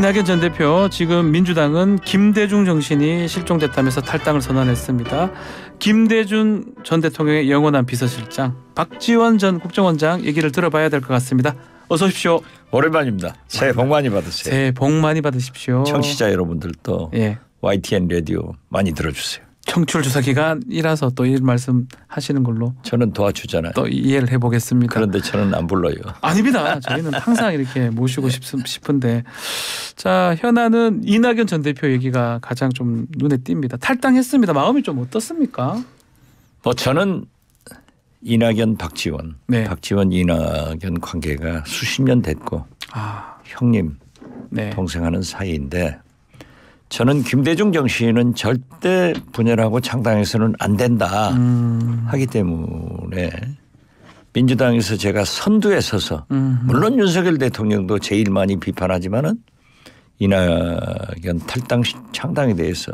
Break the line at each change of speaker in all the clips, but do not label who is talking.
이낙연 전 대표 지금 민주당은 김대중 정신이 실종됐다면서 탈당을 선언했습니다. 김대중 전 대통령의 영원한 비서실장 박지원 전 국정원장 얘기를 들어봐야 될 것 같습니다. 어서 오십시오. 오랜만입니다. 새해 복 많이 받으세요. 새해 복 많이 받으십시오. 청취자 여러분들도 예. YTN 라디오 많이 들어주세요. 청출 조사 기간이라서 또 이 말씀 하시는 걸로
저는 도와주잖아요. 또 이해를 해보겠습니다. 그런데 저는 안 불러요.
아닙니다. 저희는 항상 이렇게 모시고 네. 싶, 싶은데 자 현아는 이낙연 전 대표 얘기가 가장 좀 눈에 띕니다. 탈당했습니다. 마음이 좀 어떻습니까?
뭐 저는 이낙연 박지원, 네. 박지원 이낙연 관계가 수십 년 됐고 아. 형님, 네. 동생하는 사이인데 저는 김대중 정신은 절대 분열하고 창당해서는 안 된다
음.
하기 때문에 민주당에서 제가 선두에 서서
음흠. 물론
윤석열 대통령도 제일 많이 비판하지만은 이낙연 탈당 창당에 대해서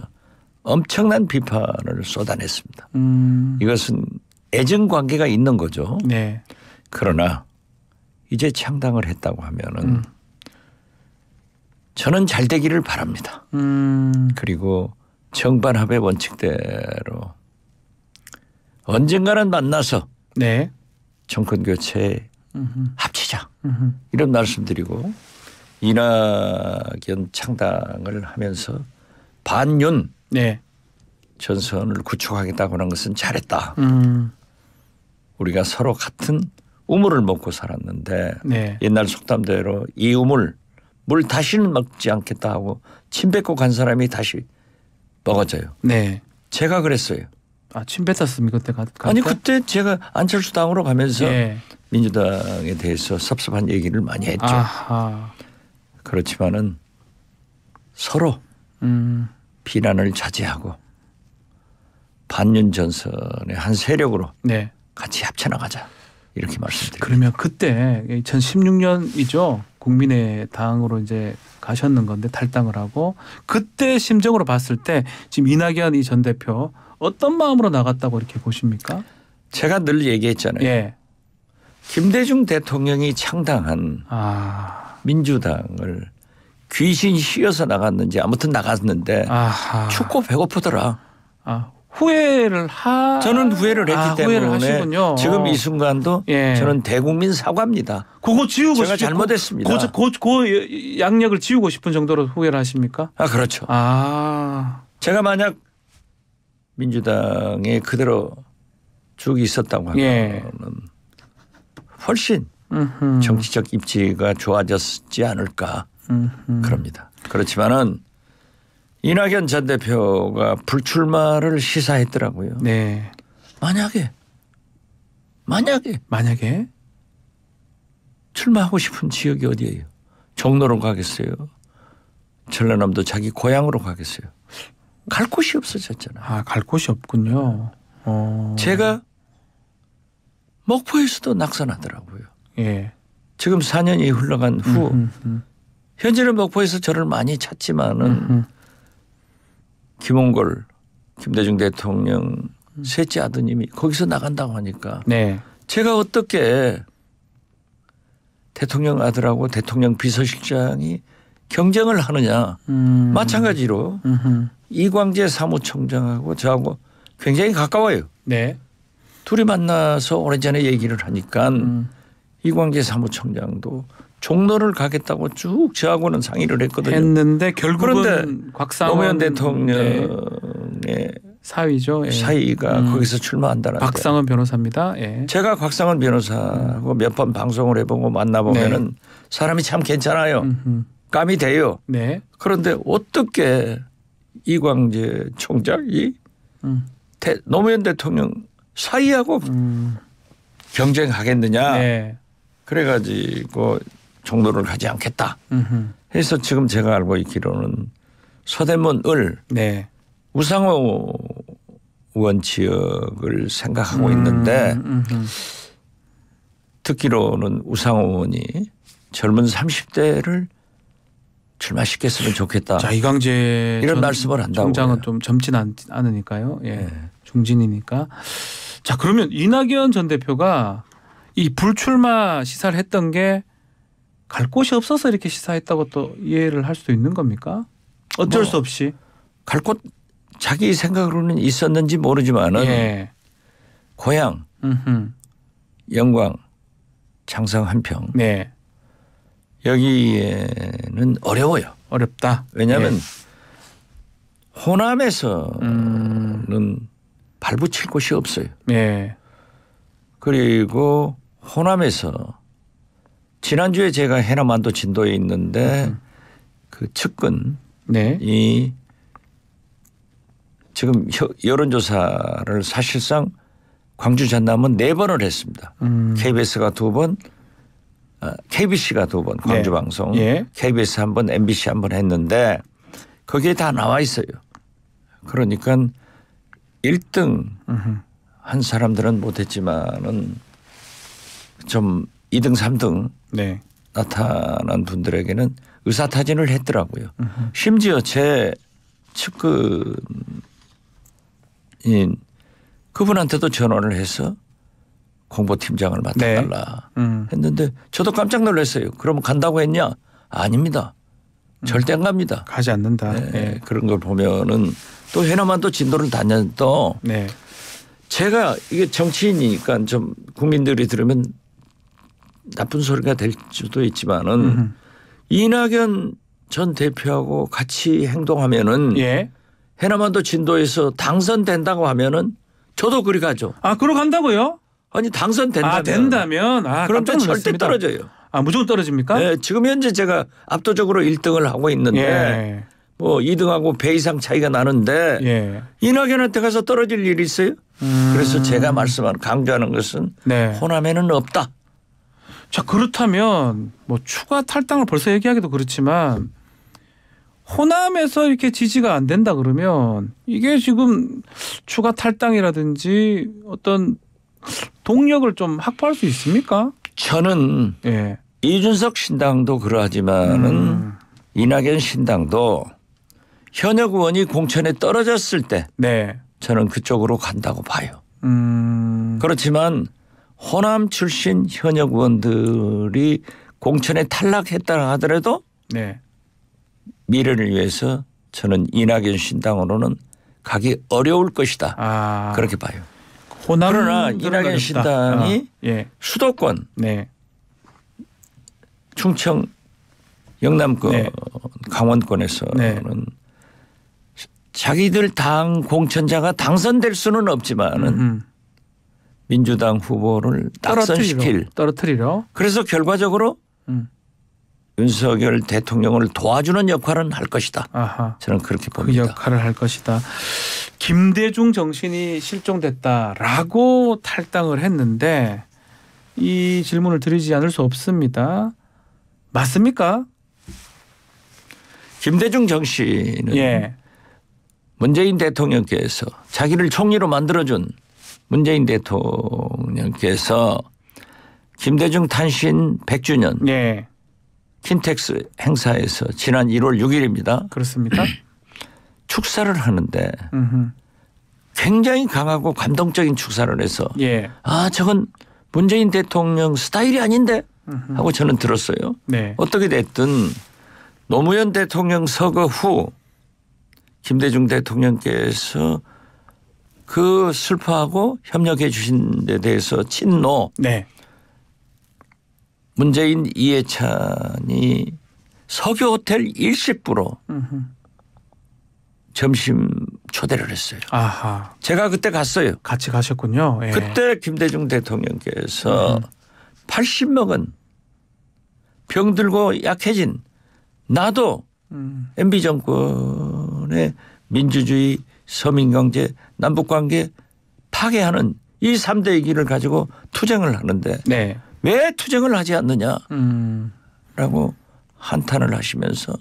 엄청난 비판을 쏟아냈습니다.
음.
이것은 애증 관계가 있는 거죠. 네. 그러나 이제 창당을 했다고 하면은 음. 저는 잘 되기를 바랍니다. 음. 그리고 정반합의 원칙대로 언젠가는 만나서 네. 정권 교체
합치자 음흠.
이런 말씀드리고 이낙연 창당을 하면서 반윤 네. 전선을 구축하겠다고 하는 것은 잘했다. 음. 우리가 서로 같은 우물을 먹고 살았는데 네. 옛날 속담대로 이 우물 뭘 다시는 먹지 않겠다 하고 침 뱉고 간 사람이 다시 먹어져요. 네. 제가 그랬어요.
아, 침 뱉었습니까? 그때 가, 아니,
그때 제가 안철수 당으로 가면서 예. 민주당에 대해서 섭섭한 얘기를 많이 했죠.
아하.
그렇지만은 서로 음. 비난을 자제하고 반년 전선의 한 세력으로 네. 같이 합쳐 나가자. 이렇게 말씀드립니다.
그러면 그때 2016년이죠. 국민의당으로 이제 가셨는 건데 탈당을 하고 그때 심정으로 봤을 때 지금 이낙연 이 전 대표 어떤 마음으로 나갔다고 이렇게 보십니까? 제가 늘 얘기했잖아요. 예. 김대중 대통령이 창당한
아. 민주당을 귀신 휘어서 나갔는지 아무튼 나갔는데 아하. 춥고 배고프더라. 아,
후회를 하 저는
후회를 했기 아, 때문에 후회를 지금 어. 이 순간도 예. 저는
대국민 사과입니다. 그거 지우고 제가 잘못했습니다. 그, 그, 그, 그 양력을 지우고 싶은 정도로 후회를 하십니까? 아 그렇죠.
아 제가 만약 민주당에 그대로 죽이 있었다고 하면 예. 훨씬 음흠. 정치적 입지가 좋아졌지 않을까 음흠. 그럽니다. 그렇지만은 이낙연 전 대표가 불출마를 시사했더라고요. 네. 만약에 만약에 만약에 출마하고 싶은 지역이 어디예요? 종로로 가겠어요. 전라남도 자기 고향으로 가겠어요.
갈 곳이 없어졌잖아요. 아, 갈 곳이 없군요. 어...
제가 목포에서도 낙선하더라고요. 예. 지금 4년이 흘러간 후 음흠흠. 음. 현재는 목포에서 저를 많이 찾지만은 음흠. 김홍걸 김대중 대통령 셋째 아드님이 거기서 나간다고 하니까 네. 제가 어떻게 대통령 아들하고 대통령 비서실장이 경쟁을 하느냐 음. 마찬가지로 음흠. 이광재 사무총장하고 저하고 굉장히 가까워요. 네. 둘이 만나서 오래전에 얘기를 하니까 음. 이광재 사무총장도 종로를 가겠다고 쭉 저하고는 상의를 했거든요. 했는데 결국은 그런데 노무현 대통령의 네. 사위죠. 예. 사위가 음. 거기서 출마한다는. 박상원 변호사입니다. 예. 제가 곽상원 변호사하고 몇 번 방송을 해보고 만나보면 네. 사람이 참 괜찮아요. 음흠. 감이 돼요. 네. 그런데 어떻게 이광재 총장이 음. 대, 노무현 대통령
사이하고 음.
경쟁하겠느냐. 네. 그래가지고 정도를 가지 않겠다. 음흠. 해서 지금 제가 알고 있기로는 서대문을 네. 우상호 의원 지역을 생각하고 음, 있는데 음, 음흠. 음. 듣기로는 우상호 의원이 젊은 30대를 출마시켰으면 좋겠다.
자이강재 이런 전, 말씀을 한다고. 총장은 좀 젊진 않, 않으니까요. 예, 네. 중진이니까. 자 그러면 이낙연 전 대표가 이 불출마 시사를 했던 게갈 곳이 없어서 이렇게 시사했다고 또 이해를 할 수도 있는 겁니까? 어쩔 뭐수
없이 갈 곳 자기 생각으로는 있었는지 모르지만은 예. 고향, 음흠. 영광, 장성 한평. 네. 여기에는 어려워요. 어렵다. 왜냐하면 예. 호남에서는 음. 발붙일 곳이 없어요. 예. 그리고 호남에서 지난주에 제가 해남만도 진도에 있는데 그 측근이 네. 지금 여론조사를 사실상 광주 전남은 네 번을 했습니다. 음. KBS가 두 번, KBC가 아, 두 번, 네. 광주 네. 방송, 예. KBS 한 번, MBC 한 번 했는데 거기에 다 나와 있어요. 그러니까 1등 음흠. 한 사람들은 못했지만은 좀 2등, 3등 네. 나타난 분들에게는 의사 타진을 했더라고요. 으흠. 심지어 제 측근인 그분한테도 전화를 해서 공보팀장을 맡아달라 네. 음. 했는데 저도 깜짝 놀랐어요. 그러면 간다고 했냐? 아닙니다. 음. 절대 안 갑니다. 가지 않는다. 네. 네. 그런 걸 보면은 또해남만도 진도를 다녔던 네. 제가 이게 정치인이니까 좀 국민들이 들으면 나쁜 소리가 될 수도 있지만은 음흠. 이낙연 전 대표하고 같이 행동하면은 예. 해남한도 진도에서 당선된다고 하면은 저도 그리 가죠. 아, 그러 간다고요? 아니 당선된다면. 아, 된다면. 아, 그럼 절대 떨어져요. 아, 무조건 떨어집니까? 네, 지금 현재 제가 압도적으로 1등을 하고 있는데 예. 뭐 2등하고 배 이상 차이가 나는데 예. 이낙연한테 가서 떨어질 일이 있어요? 음. 그래서 제가
말씀한 강조하는 것은 네. 호남에는 없다. 자 그렇다면 뭐 추가 탈당을 벌써 얘기하기도 그렇지만 호남에서 이렇게 지지가 안 된다 그러면 이게 지금 추가 탈당이라든지 어떤 동력을 좀 확보할 수 있습니까? 저는 예. 이준석
신당도 그러하지만은 음. 이낙연 신당도 현역 의원이 공천에 떨어졌을 때 네. 저는 그쪽으로 간다고 봐요.
음.
그렇지만 호남 출신 현역 의원들이 공천에 탈락했다 하더라도 네. 미래를 위해서 저는 이낙연 신당으로는 가기 어려울 것이다. 아. 그렇게 봐요.
그러나 이낙연 신당이
아. 예. 수도권 네. 충청 영남권 네. 강원권에서는 네. 자기들 당 공천자가 당선될 수는 없지만은 음. 민주당 후보를 낙선시킬
떨어뜨리려.
그래서 결과적으로 음. 윤석열 대통령을 도와주는 역할은 할 것이다. 아하.
저는 그렇게 그 봅니다. 그 역할을 할 것이다. 김대중 정신이 실종됐다라고 탈당을 했는데 이 질문을 드리지 않을 수 없습니다. 맞습니까? 김대중 정신은 예.
문재인 대통령께서 자기를 총리로 만들어준 문재인 대통령께서 김대중 탄신 100주년 네. 킨텍스 행사에서 지난 1월 6일입니다. 그렇습니까? 축사를 하는데 굉장히 강하고 감동적인 축사를 해서 예. 아 저건 문재인 대통령 스타일이 아닌데 하고 저는 들었어요. 네. 어떻게 됐든 노무현 대통령 서거 후 김대중 대통령께서 그 슬퍼하고 협력해 주신 데 대해서 친노 네. 문재인 이해찬이 석유 호텔 일식부로 점심 초대를 했어요.
아하. 제가
그때 갔어요. 같이
가셨군요. 예.
그때 김대중 대통령께서 음. 80명은 병 들고 약해진 나도 음. MB 정권의 민주주의 서민경제, 남북관계 파괴하는 이 3대 위기를 가지고 투쟁을 하는데 네. 왜 투쟁을 하지 않느냐라고
음.
한탄을 하시면서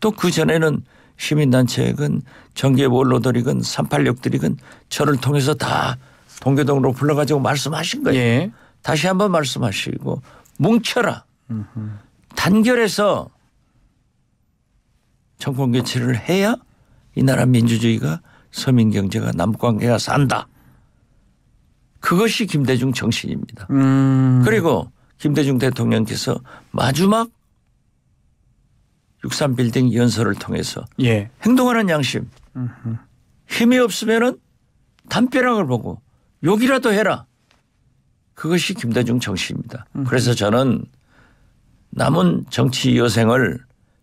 또 그전에는 시민단체건 정계원로들이건 386들이건 저를 통해서 다 동교동으로 불러가지고 말씀하신 거예요. 예. 다시 한번 말씀하시고 뭉쳐라. 음흠. 단결해서 정권 개체를 해야 이 나라 민주주의가 서민 경제가 남북 관계가 산다. 그것이 김대중 정신입니다. 음. 그리고 김대중 대통령께서 마지막 63 빌딩 연설을 통해서 예. 행동하는 양심. 음흠. 힘이 없으면은 담벼락을 보고 욕이라도 해라. 그것이 김대중 정신입니다. 음흠. 그래서 저는 남은 정치 여생을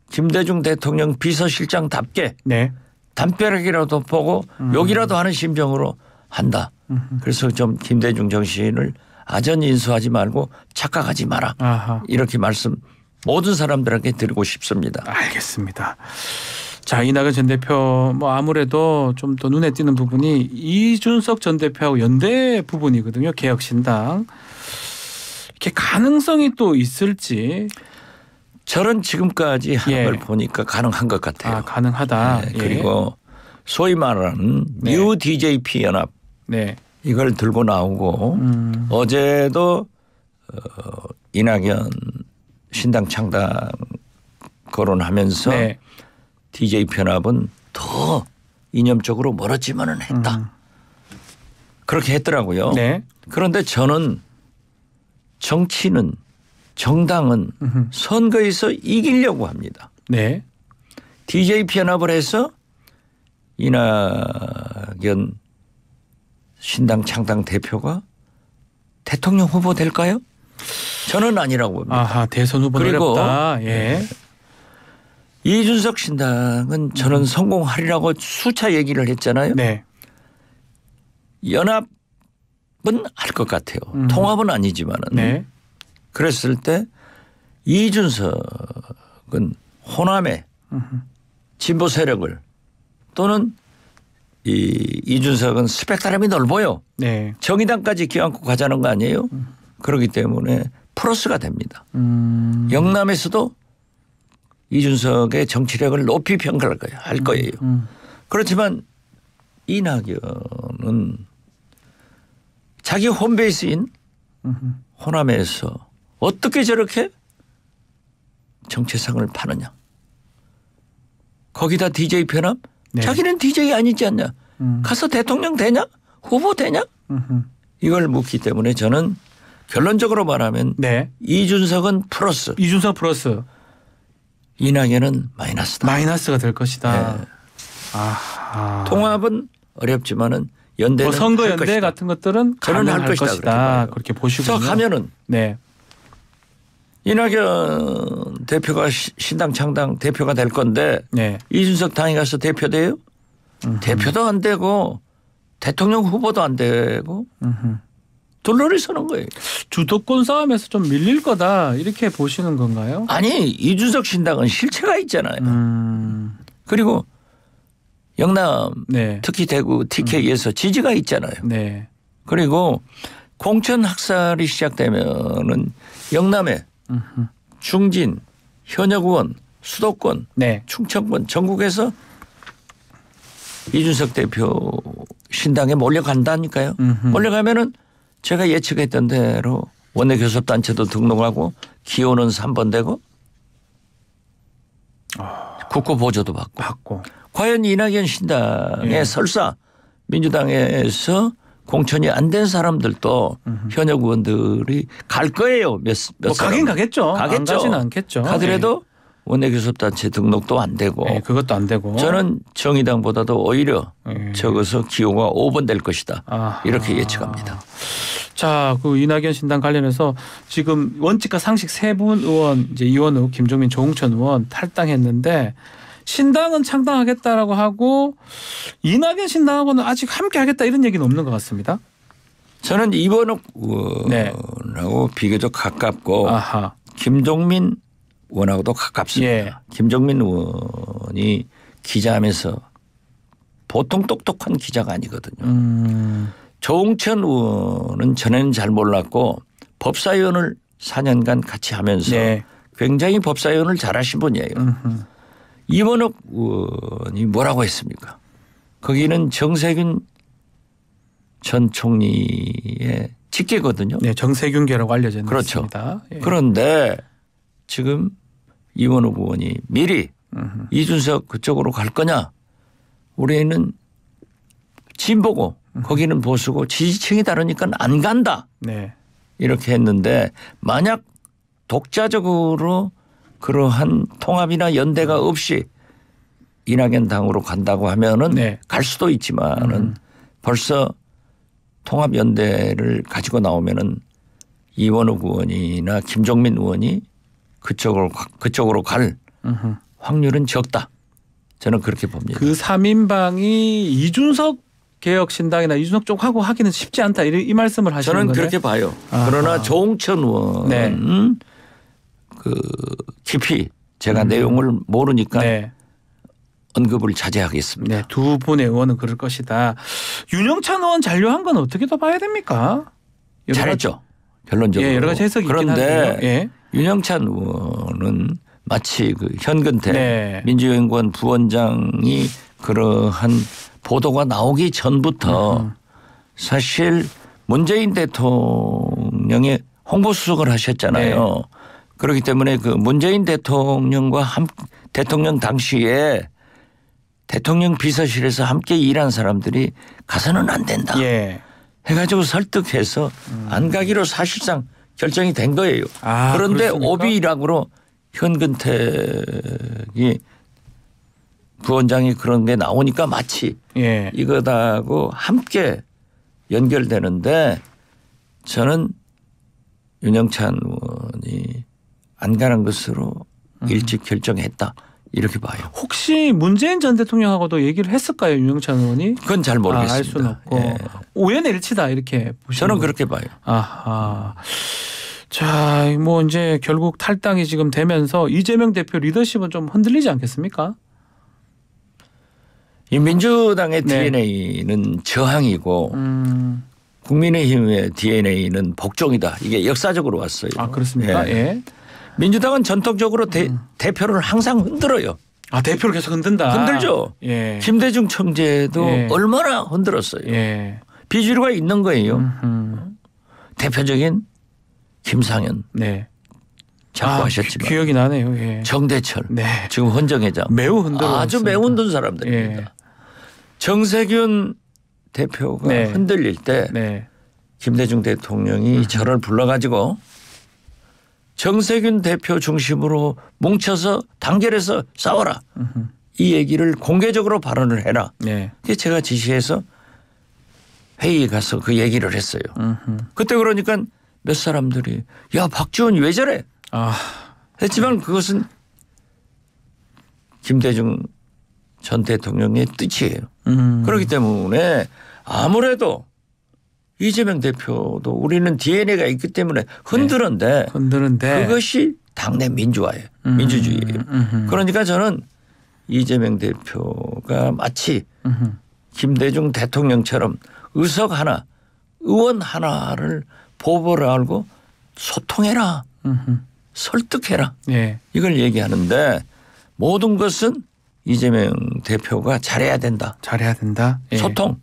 김대중 대통령 비서실장답게 네. 담벼락이라도 보고 음. 욕이라도 하는 심정으로 한다. 음. 그래서 좀 김대중 정신을 아전 인수하지 말고 착각하지 마라. 아하. 이렇게 말씀
모든 사람들에게 드리고 싶습니다. 알겠습니다. 자 이낙연 전 대표 뭐 아무래도 좀 더 눈에 띄는 부분이 이준석 전 대표하고 연대 부분이거든요 개혁신당 이렇게 가능성이 또 있을지 저는 지금까지 하는 예. 걸 보니까 가능한 것 같아요. 아, 가능하다. 네, 그리고
예. 소위 말하는 네. 뉴 DJP 연합 네. 이걸 들고 나오고 음. 어제도 어, 이낙연 신당 창당 거론하면서 네. DJ 편합은 더 이념적으로 멀었지만은 했다. 음. 그렇게 했더라고요. 네. 그런데 저는 정치는 정당은 으흠. 선거에서 이기려고 합니다. 네. DJ 연합을 해서 이낙연 신당 창당 대표가 대통령 후보 될까요? 저는 아니라고 봅니다.
아하, 대선 후보 그리고 어렵다. 예. 네.
이준석 신당은 저는 음. 성공하리라고 수차 얘기를 했잖아요. 네. 연합은 할 것 같아요. 음. 통합은 아니지만은. 네. 그랬을 때 이준석은 호남의 진보 세력을 또는 이 이준석은 스펙트럼이 넓어요. 네. 정의당까지 기왕고 가자는 거 아니에요? 그렇기 때문에 플러스가 됩니다.
음.
영남에서도 이준석의 정치력을 높이 평가할 거예요. 할 음. 거예요. 음. 그렇지만 이낙연은 자기 홈베이스인 호남에서 어떻게 저렇게 정체성을 파느냐. 거기다 DJ 편함? 네. 자기는 DJ 아니지 않냐? 음. 가서 대통령 되냐? 후보 되냐? 음흠. 이걸 묻기 때문에 저는 결론적으로 말하면 네. 이준석은 플러스. 이준석 플러스. 이낙연은 마이너스다. 마이너스가 될 것이다. 네. 아. 통합은 어렵지만은 연대 뭐 선거 연대
같은 것들은 저는 할 것이다. 것이다. 그렇게, 그렇게 보시고요. 가면은 네.
이낙연 대표가 신당 창당 대표가 될 건데 네. 이준석 당이 가서 대표 돼요? 음흠. 대표도 안 되고 대통령 후보도 안 되고
둘러리 서는 거예요. 주도권 싸움에서 좀 밀릴 거다 이렇게 보시는 건가요? 아니 이준석 신당은 실체가 있잖아요. 음. 그리고
영남 네. 특히 대구 TK에서 음. 지지가 있잖아요. 네. 그리고 공천 학살이 시작되면은 영남에 음 중진, 현역 의원, 수도권, 네. 충청권 전국에서 이준석 대표 신당에 몰려간다니까요. 음흠. 몰려가면은 제가 예측했던 대로 원내 교섭단체도 등록하고 기호는 3번 되고 어... 국고 보조도 받고. 받고. 과연 이낙연 신당에 예. 설사 민주당에서 공천이 안 된 사람들도 음흠. 현역 의원들이 갈 거예요. 몇, 몇뭐 사람. 가긴 가겠죠. 가겠죠. 가진 않겠죠. 가더라도 네. 원내교섭단체 등록도 안 되고 네, 그것도 안 되고 저는 정의당보다도 오히려 네. 적어서 기호가 5번 될 것이다 아하. 이렇게 예측합니다.
자, 그 이낙연 신당 관련해서 지금 원칙과 상식 세 분 의원 이제 이원우, 김종민, 조홍천 의원 탈당했는데 신당은 창당하겠다라고 하고 이낙연 신당하고는 아직 함께하겠다 이런 얘기는 없는 것 같습니다. 저는
이번욱하고 어, 네. 비교적 가깝고 아하. 김종민 의원하고도 가깝습니다. 예. 김종민 의원이 기자하면서 보통 똑똑한 기자가 아니거든요.
음.
조홍천 의원은 전에는 잘 몰랐고 법사위원을 4년간 같이 하면서 네. 굉장히 법사위원을 잘하신 분이에요. 음흠. 이원옥 의원이 뭐라고 했습니까? 거기는 정세균 전 총리의 직계거든요. 네, 정세균계라고 알려져 있습니다. 그렇죠. 예. 그런데 지금 이원호 의원이 미리 으흠. 이준석 그쪽으로 갈 거냐? 우리는 진보고 으흠. 거기는 보수고 지지층이 다르니까 안 간다. 네. 이렇게 했는데 만약 독자적으로 그러한 통합이나 연대가 음. 없이 이낙연 당으로 간다고 하면은 네. 갈 수도 있지만은 음. 벌써 통합 연대를 가지고 나오면은 이원욱 의원이나 김종민 의원이 그쪽으로 그쪽으로 갈 음흠. 확률은 적다. 저는 그렇게 봅니다.
그 3인방이 이준석 개혁신당이나 이준석 쪽하고 하기는 쉽지 않다. 이, 이 말씀을 하시는 거네 저는 그렇게 봐요. 아하. 그러나
조홍천 의원 네. 그 깊이 제가 음. 내용을 모르니까 네. 언급을 자제하겠습니다.
네, 두 분의 의원은 그럴 것이다. 윤영찬 의원 잔류한 건 어떻게 더 봐야 됩니까? 잘했죠.
결론적으로. 예, 여러 가지 해석이 그런데
예. 윤영찬 의원은
마치 그 현근태 네. 민주연구원 부원장이 그러한 보도가 나오기 전부터 음, 음. 사실 문재인 대통령의 홍보수석을 하셨잖아요. 네. 그렇기 때문에 그 문재인 대통령과 함, 대통령 당시에 대통령 비서실에서 함께 일한 사람들이 가서는 안 된다. 예. 해가지고 설득해서 음. 안 가기로 사실상 결정이 된 거예요. 아, 그런데 오비락으로 현근택이 부원장이 그런 게 나오니까 마치 예. 이거다고 함께 연결되는데 저는 윤영찬 의원이 안 가는 것으로 음. 일찍 결정했다. 이렇게 봐요.
혹시 문재인 전 대통령하고도 얘기를 했을까요, 윤영찬 의원이? 그건 잘 모르겠습니다. 아, 알 수는 없고 예. 우연일치다 이렇게 보시는. 저는 그렇게 봐요. 아하. 자, 뭐 이제 결국 탈당이 지금 되면서 이재명 대표 리더십은 좀 흔들리지 않겠습니까? 이 민주당의 네. DNA는
저항이고 음. 국민의힘의 DNA는 복종이다. 이게 역사적으로 왔어요. 아 그렇습니까? 예. 예. 민주당은 전통적으로 대, 음. 대표를 항상 흔들어요. 아 대표를 계속 흔든다. 흔들죠. 예. 김대중 청재도 예. 얼마나 흔들었어요. 예. 비주류가 있는 거예요. 음흠. 대표적인 김상현. 네.
자꾸 아, 하셨지만 귀, 그
억이 나네요. 예. 정대철. 네. 지금 헌정회장. 매우 흔들어. 아주 매우 흔든 사람들입니다. 예. 정세균 대표가 네. 흔들릴 때 네. 김대중 대통령이 음. 저를 불러가지고 정세균 대표 중심으로 뭉쳐서 단결해서 싸워라. 으흠. 이 얘기를 공개적으로 발언을 해라. 네. 제가 지시해서 회의에 가서 그 얘기를 했어요. 으흠. 그때 그러니까 몇 사람들이 야 박지원 왜 저래? 아. 했지만 그것은 김대중 전 대통령의 뜻이에요. 음. 그렇기 때문에 아무래도 이재명 대표도 우리는 DNA가 있기 때문에 흔드는데, 네. 흔드는데. 그것이 당내 민주화예요.
음. 민주주의예요. 음, 음
그러니까 저는 이재명 대표가 마치 음흠. 김대중 대통령처럼 의석 하나, 의원 하나를 보보를 알고 소통해라. 음 설득해라. 예. 이걸 얘기하는데 모든 것은 이재명 대표가 잘해야
된다. 잘해야 된다. 예. 소통.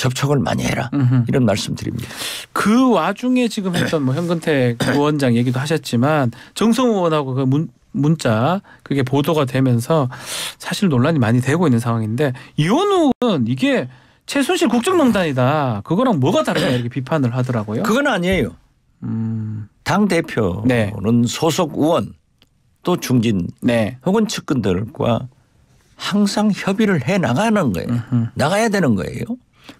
접촉을 많이 해라 음흠. 이런 말씀드립니다. 그 와중에 지금 했던 뭐 현근택 의원장 얘기도 하셨지만 정성 의원하고 그 문, 문자 그게 보도가 되면서 사실 논란이 많이 되고 있는 상황인데 이원우 의 이게 최순실 국정농단이다 그거랑 뭐가 다르냐 이렇게 비판을 하더라고요. 그건 아니에요. 음. 당 대표는 네. 소속
의원 또 중진 네. 혹은 측근들과
항상 협의를
해 나가는 거예요. 으흠. 나가야 되는 거예요.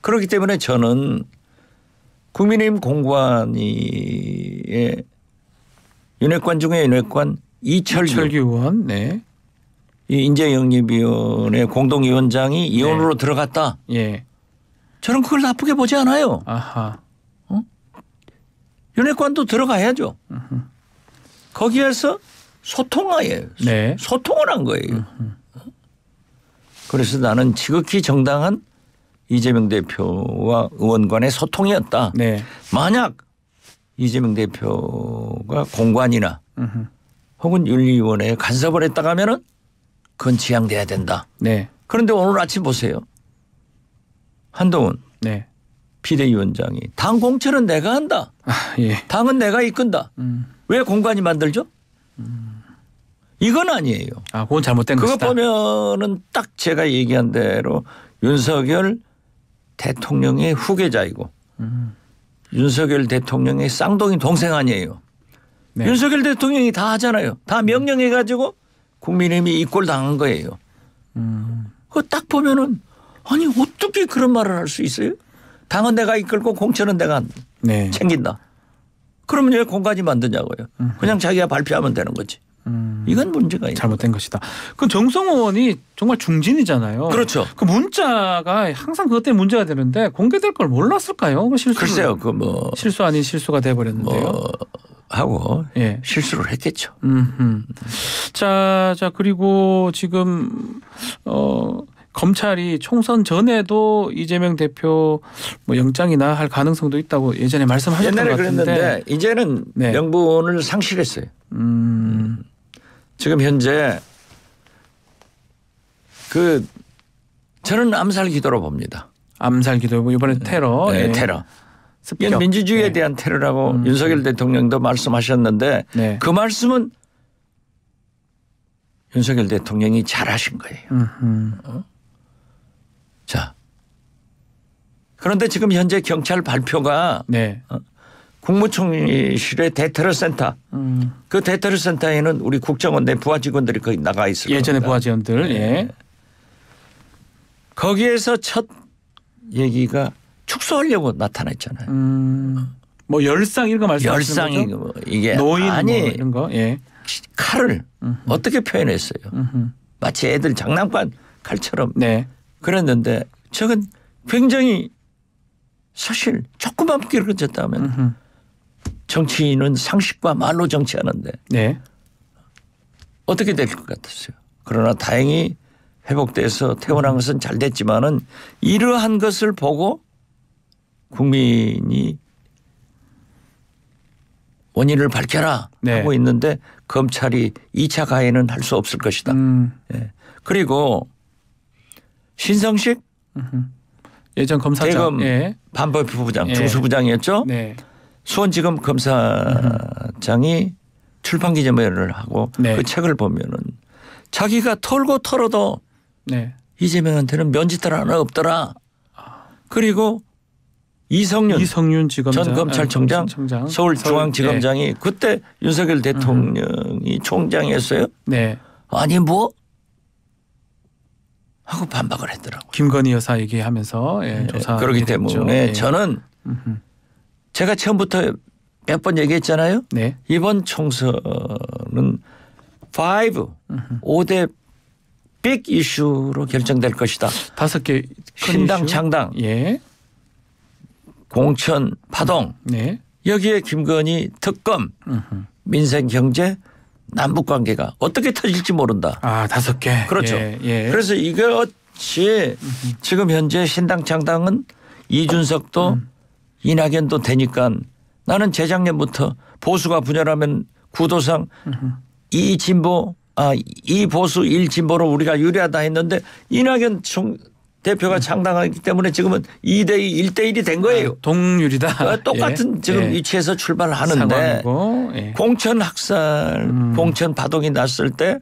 그렇기 때문에 저는 국민의힘 공관위의 윤핵관 중에 윤핵관 이철규, 이철규 의원, 네. 이 인재영입위원회 공동위원장이 이혼으로 네. 들어갔다. 예.
저는 그걸 나쁘게 보지 않아요. 아하. 어?
윤핵관도 들어가야죠. 으흠. 거기에서 소통하에 네. 소통을 한 거예요. 으흠. 그래서 나는 지극히 정당한 이재명 대표와 의원 간의 소통이었다. 네. 만약 이재명 대표가 공관이나 으흠. 혹은 윤리위원회에 간섭을 했다가 하면은 그건 지양돼야 된다. 네. 그런데 오늘 아침 보세요. 한동훈 네. 비대위원장이 당 공천은 내가 한다. 아, 예. 당은 내가 이끈다. 음. 왜 공관이 만들죠? 음. 이건 아니에요. 아, 그건 잘못된 그것 것이다. 보면은 딱 제가 얘기한 대로 윤석열 대통령의 후계자이고 음. 윤석열 대통령의 쌍둥이 동생 아니에요. 네. 윤석열 대통령이 다 하잖아요. 다 음. 명령해 가지고 국민의힘이 이꼴 당한 거예요. 음. 그딱 보면은 아니 어떻게 그런 말을 할 수 있어요? 당은 내가 이끌고 공천은 내가 네. 챙긴다. 그러면 왜 공간이 만드냐고요. 음. 그냥 자기가 발표하면 되는
거지. 음, 이건 문제가 잘못된 것이다. 그 정성호 의원이 정말 중진이잖아요. 그렇죠. 그 문자가 항상 그것 때문에 문제가 되는데 공개될 걸 몰랐을까요? 실수. 글쎄요, 그 뭐 실수 아닌 실수가 돼버렸는데요. 뭐 하고 예. 실수를 했겠죠. 자, 자 그리고 지금 어. 검찰이 총선 전에도 이재명 대표 뭐 영장이나 할 가능성도 있다고 예전에 말씀하셨던 것 같은데 옛날에 그랬는데 이제는 네. 명분을 상실했어요.
음. 지금 현재 그 저는 암살 기도로 봅니다. 암살 기도고 뭐 이번에 테러. 네, 네. 테러. 습격. 이건 민주주의에 네. 대한 테러라고 음. 윤석열 대통령도 말씀하셨는데 네. 그 말씀은 윤석열 대통령이 잘하신
거예요. 어? 자.
그런데 지금 현재 경찰 발표가 네. 어? 국무총리실의 대테러 센터. 음. 그 대테러 센터에는 우리 국정원 내 부하 직원들이 거의 나가 있어요 예전에 부하 직원들. 네. 예. 거기에서 첫 얘기가 축소하려고 나타났잖아요.
음. 뭐
열상 이런 거 말씀하시는 열상이 거죠? 뭐 이게 노인 뭐 아니 뭐 이런 거. 예. 칼을 음흠. 어떻게 표현했어요. 음흠. 마치 애들 장난감 칼처럼 네. 그랬는데 저근 굉장히 사실 조그맣게 그려졌다면 정치인은 상식과 말로 정치하는데 네. 어떻게 될 것 같았어요. 그러나 다행히 회복돼서 퇴원한 것은 잘 됐지만은 이러한 것을 보고 국민이 원인을 밝혀라 네. 하고 있는데 검찰이 2차 가해는 할 수 없을 것이다. 음. 예. 그리고 신성식 음 예전 검사장 대검 예. 반법 부부장 예. 중수부장이었죠. 네. 수원지검 검사장이 출판 기자회견을 하고 네. 그 책을 보면은 자기가 털고 털어도 네. 이재명한테는 면지탈 하나 없더라. 그리고 이성윤, 이성윤 전 검찰총장, 아니, 서울중앙지검장이 네. 그때 윤석열 대통령이 음. 총장이었어요.
네. 아니 뭐 하고 반박을 했더라고요. 김건희 여사 얘기하면서 예, 네, 조사. 그렇기 때문에 예. 저는 음
제가 처음부터 몇 번 얘기했잖아요. 네. 이번 총선은 5, 5대 빅 이슈로 결정될 것이다. 다섯 개 신당 이슈? 창당, 예. 공천 파동. 네. 여기에 김건희 특검, 민생 경제, 남북 관계가 어떻게 터질지 모른다.
아 다섯 개. 그렇죠. 예, 예. 그래서
이것이 지금 현재 신당 창당은 이준석도 음. 이낙연도 되니까 나는 재작년부터 보수가 분열하면 구도상 이 진보 아, 이 보수 일 진보로 우리가 유리하다 했는데 이낙연 총 대표가 음. 창당하기 때문에 지금은 2대2 1대1이 된 거예요. 아, 동률이다. 아, 똑같은 예. 지금 예. 위치에서 출발하는데 예. 공천 학살, 음. 공천 파동이 났을 때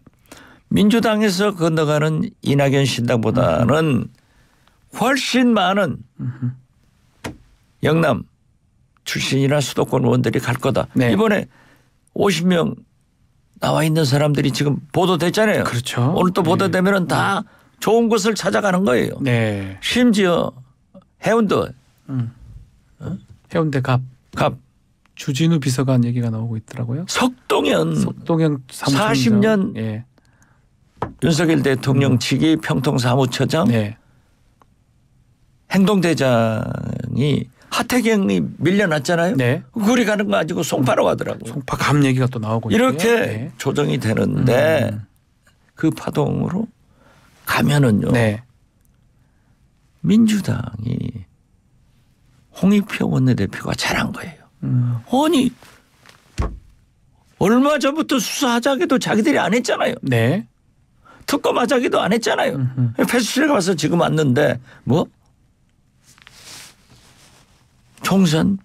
민주당에서 건너가는 이낙연 신당보다는 음. 훨씬 많은 영남 출신이나 수도권 의원들이 갈 거다. 네. 이번에 50명 나와 있는 사람들이 지금 보도됐잖아요. 그렇죠. 오늘 또보도되면 네. 다 네. 좋은 곳을 찾아가는
거예요. 네. 심지어 해운대. 음. 어? 해운대 갑. 갑. 주진우 비서관 얘기가 나오고 있더라고요. 석동현. 석동현
사무총장. 40년 예. 윤석열 대통령 음. 직위 평통사무처장 네. 행동대장이 하태경이 밀려났잖아요. 네. 우리 가는 거 가지고 송파로 가더라고요.
송파 감 얘기가 또 나오고 이렇게 네.
조정이 되는데 음. 그 파동으로 가면은요. 네. 민주당이 홍익표 원내대표가 잘한 거예요. 음. 아니 얼마 전부터 수사하자기도 자기들이 안 했잖아요. 네. 특검하자기도 안 했잖아요. 패스트랙 와서 지금 왔는데 뭐 총선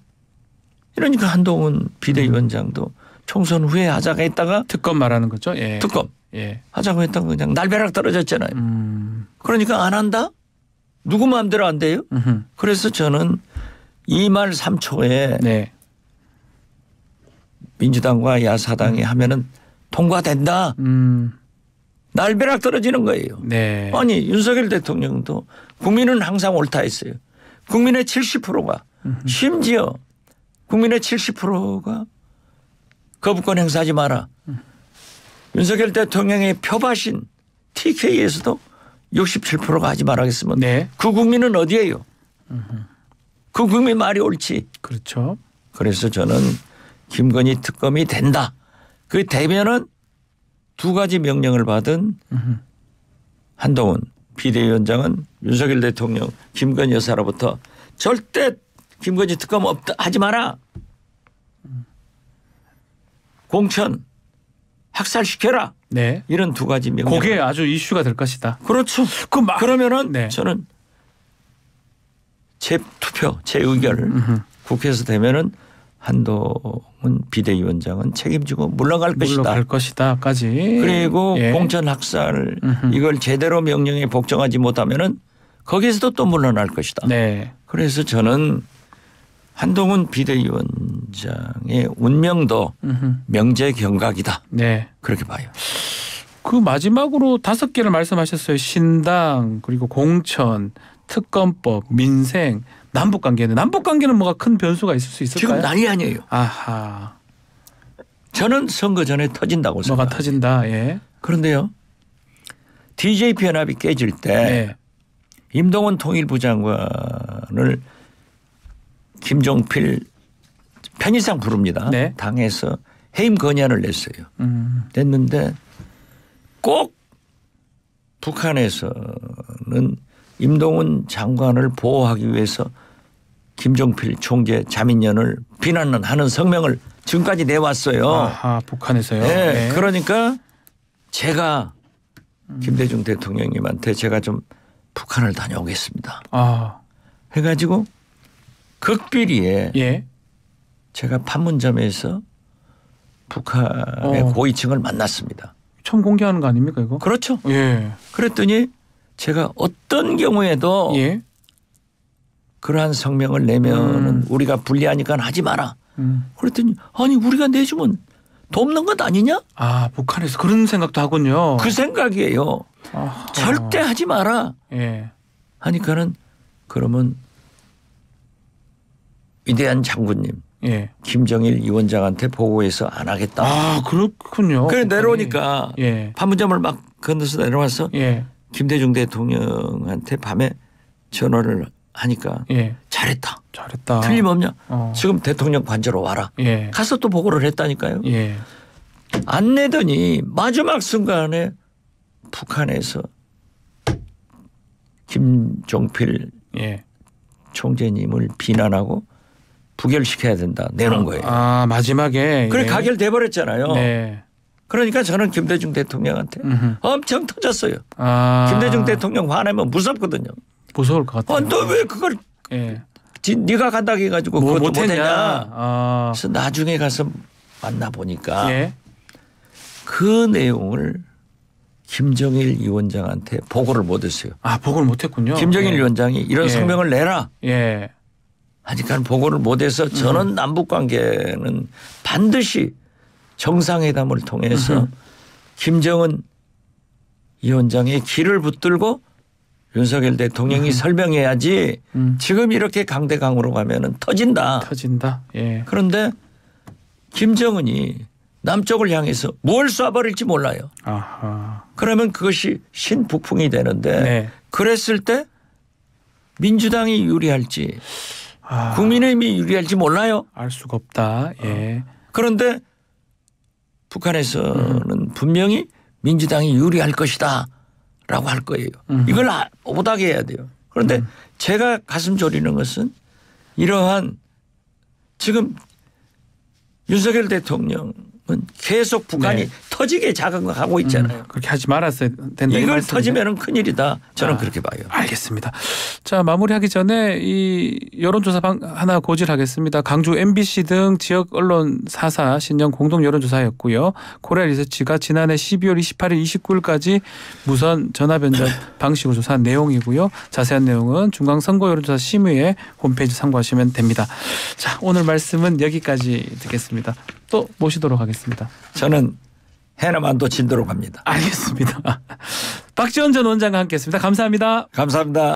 이러니까 한동훈 비대위원장도 총선 후에 하자가 했다가 특검 말하는 거죠. 예. 특검 예. 하자고 했다가 그냥 날벼락 떨어졌잖아요. 음. 그러니까 안 한다. 누구 마음대로 안 돼요. 음흠. 그래서 저는 2말 3초에 네. 민주당과 야사당이 음. 하면은 통과된다. 음. 날벼락 떨어지는 거예요. 네. 아니 윤석열 대통령도 국민은 항상 옳다 했어요. 국민의 70%가 심지어 국민의 70%가 거부권 행사하지 마라. 윤석열 대통령의 표바신 TK에서도 67%가 하지 말라겠으면 네. 그 국민은 어디에요? 그 국민 말이 옳지. 그렇죠. 그래서 저는 김건희 특검이 된다. 그 대면은 두 가지 명령을 받은 한동훈 비대위원장은 윤석열 대통령 김건희 여사로부터 절대 김건희 특검 없다 하지 마라. 공천 학살시켜라. 네. 이런 두 가지 명령. 그게 아주 이슈가 될 것이다. 그렇죠. 그 마... 그러면은 네. 저는 제 투표, 제의결을 국회에서 되면은 한동훈 비대위원장은 책임지고 물러갈 것이다. 물러갈 것이다까지. 그리고 예. 공천 학살 이걸 제대로 명령에 복종하지 못하면은 거기에서도 또 물러날 것이다. 네. 그래서 저는 한동훈 비대위원장의 운명도 명제 경각이다.
네. 그렇게 봐요. 그 마지막으로 다섯 개를 말씀하셨어요. 신당 그리고 공천, 특검법, 민생, 남북 관계는 남북 관계는 뭐가 큰 변수가 있을 수 있을까요? 지금 난리 아니에요. 아하. 저는 선거 전에 터진다고 뭐가
생각합니다. 터진다. 예. 그런데요. DJP 연합이 깨질 때 네. 임동원 통일부 장관을 김종필 편의상 부릅니다. 네. 당에서 해임 건의안을 냈어요. 음. 냈는데 꼭 북한에서는 임동훈 장관을 보호하기 위해서 김종필 총재 자민련을 비난하는 하는 성명을 지금까지 내왔어요. 아 북한에서요. 네, 네. 그러니까 제가 김대중 대통령님한테 제가 좀 북한을 다녀오겠습니다. 아. 해가지고 극비리에 예. 제가 판문점에서 북한의 어. 고위층을
만났습니다. 처음 공개하는 거 아닙니까 이거?
그렇죠. 예. 그랬더니 제가 어떤 경우에도 예. 그러한 성명을 내면 음. 우리가 불리하니까 하지 마라. 음. 그랬더니 아니 우리가 내주면 돕는 것 아니냐? 아 북한에서 그런 생각도 하군요. 그 생각이에요. 아 절대 하지 마라. 예. 하니까는 그러면 위대한 장군님 예. 김정일 위원장한테 보고해서 안 하겠다. 아 그렇군요. 그래 내려오니까 예. 판문점을 막 건너서 내려와서 예. 김대중 대통령한테 밤에 전화를 하니까
예. 잘했다.
잘했다. 틀림없냐? 어. 지금 대통령 관저로 와라. 예. 가서 또 보고를 했다니까요. 예. 안 내더니 마지막 순간에 북한에서 김종필 예. 총재님을 비난하고 부결시켜야 된다 내놓은 거예요. 아 마지막에 그래 네. 예. 가결돼 버렸잖아요. 네. 그러니까 저는 김대중 대통령한테 음흠. 엄청 터졌어요. 아. 김대중 대통령 화내면 무섭거든요. 무서울 것 같아요. 아, 어, 너왜
그걸 예.
지, 네가 간다 해가지고 뭐, 그것도 못했냐. 못했냐. 아. 그래서 나중에 가서 만나 보니까 예. 그 내용을 김정일 위원장한테 보고를 못했어요. 아 보고를 못했군요. 김정일 예. 위원장이 이런 예. 성명을 내라. 예. 하니까 보고를 못해서 저는 음. 남북 관계는 반드시 정상회담을 통해서 으흠. 김정은 위원장의 길을 붙들고 윤석열 대통령이 으 설명해야지 음. 지금 이렇게 강대강으로 가면은 터진다. 터진다. 예. 그런데 김정은이 남쪽을 향해서 뭘 쏴버릴지 몰라요.
아하.
그러면 그것이 신북풍이 되는데 네. 그랬을 때 민주당이 유리할지 아, 국민의힘이 유리할지 몰라요. 알 수가 없다. 예. 어. 그런데 북한에서는 음. 분명히 민주당이 유리할 것이다라고 할 거예요. 음. 이걸 아, 오다게 해야 돼요. 그런데 음. 제가 가슴 졸이는 것은 이러한 지금 윤석열 대통령은 계속 북한이 네. 터지게
자극하고 있잖아요. 음, 그렇게 하지 말았어야 된다. 이걸 터지면 큰일이다. 저는 아, 그렇게 봐요. 알겠습니다. 자 마무리하기 전에 이 여론조사 방 하나 고질하겠습니다. 강주 MBC 등 지역 언론 사사 신년 공동 여론조사였고요. 코리아 리서치가 지난해 12월 28일 29일까지 무선 전화 변전 방식으로 조사한 내용이고요. 자세한 내용은 중앙 선거 여론조사 심의회 홈페이지 참고하시면 됩니다. 자 오늘 말씀은 여기까지 듣겠습니다. 또 모시도록 하겠습니다. 저는 해남안도진도로갑니다 알겠습니다. 박지원 전 원장과 함께했습니다. 감사합니다. 감사합니다.